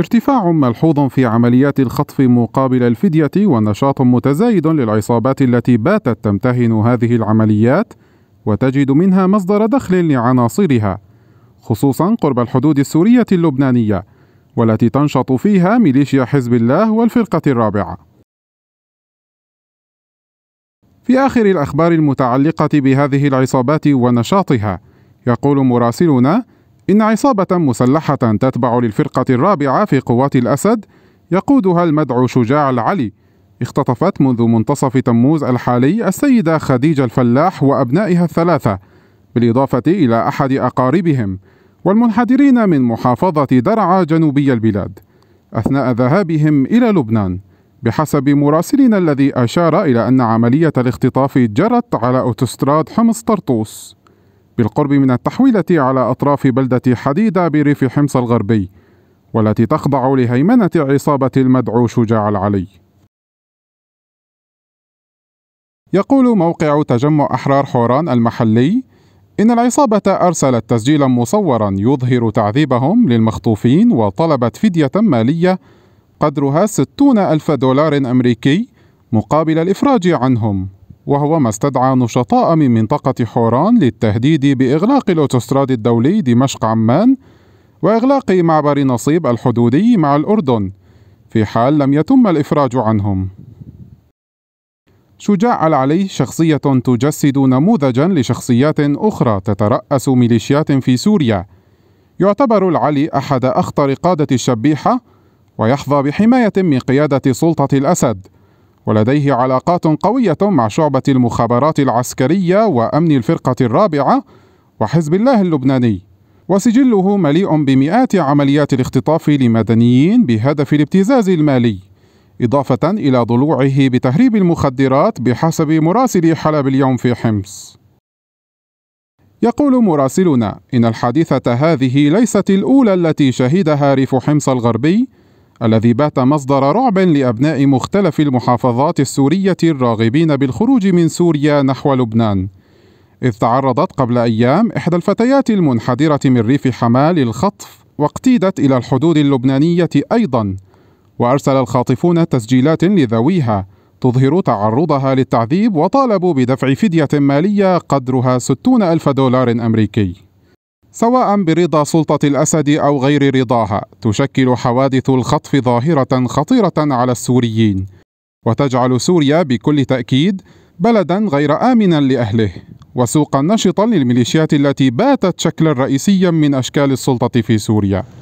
ارتفاع ملحوظ في عمليات الخطف مقابل الفدية ونشاط متزايد للعصابات التي باتت تمتهن هذه العمليات وتجد منها مصدر دخل لعناصرها خصوصا قرب الحدود السورية اللبنانية والتي تنشط فيها ميليشيا حزب الله والفرقة الرابعة في آخر الأخبار المتعلقة بهذه العصابات ونشاطها يقول مراسلنا إن عصابة مسلحة تتبع للفرقة الرابعة في قوات الأسد يقودها المدعو شجاع العلي اختطفت منذ منتصف تموز الحالي السيدة خديجة الفلاح وأبنائها الثلاثة بالإضافة إلى أحد أقاربهم والمنحدرين من محافظة درعا جنوبي البلاد أثناء ذهابهم إلى لبنان بحسب مراسلنا الذي أشار إلى أن عملية الاختطاف جرت على أوتوستراد حمص طرطوس بالقرب من التحويلة على أطراف بلدة حديدة بريف حمص الغربي والتي تخضع لهيمنة عصابة المدعو شجاع العلي يقول موقع تجمع أحرار حوران المحلي إن العصابة أرسلت تسجيلا مصورا يظهر تعذيبهم للمخطوفين وطلبت فدية مالية قدرها ستون ألف دولار أمريكي مقابل الإفراج عنهم وهو ما استدعى نشطاء من منطقة حوران للتهديد بإغلاق الأوتوستراد الدولي دمشق عمان وإغلاق معبر نصيب الحدودي مع الأردن في حال لم يتم الإفراج عنهم شجاع العلي شخصية تجسد نموذجا لشخصيات أخرى تترأس ميليشيات في سوريا يعتبر العلي أحد أخطر قادة الشبيحة ويحظى بحماية من قيادة سلطة الأسد ولديه علاقات قوية مع شعبة المخابرات العسكرية وأمن الفرقة الرابعة وحزب الله اللبناني وسجله مليء بمئات عمليات الاختطاف لمدنيين بهدف الابتزاز المالي إضافة إلى ضلوعه بتهريب المخدرات بحسب مراسل حلب اليوم في حمص يقول مراسلنا إن الحادثة هذه ليست الأولى التي شهدها ريف حمص الغربي الذي بات مصدر رعب لأبناء مختلف المحافظات السورية الراغبين بالخروج من سوريا نحو لبنان إذ تعرضت قبل أيام إحدى الفتيات المنحدرة من ريف حماة للخطف واقتيدت إلى الحدود اللبنانية أيضاً وأرسل الخاطفون تسجيلات لذويها تظهر تعرضها للتعذيب وطالبوا بدفع فدية مالية قدرها 60 ألف دولار أمريكي سواء برضا سلطة الأسد أو غير رضاها تشكل حوادث الخطف ظاهرة خطيرة على السوريين وتجعل سوريا بكل تأكيد بلدا غير آمنا لأهله وسوقا نشطا للميليشيات التي باتت شكلا رئيسيا من أشكال السلطة في سوريا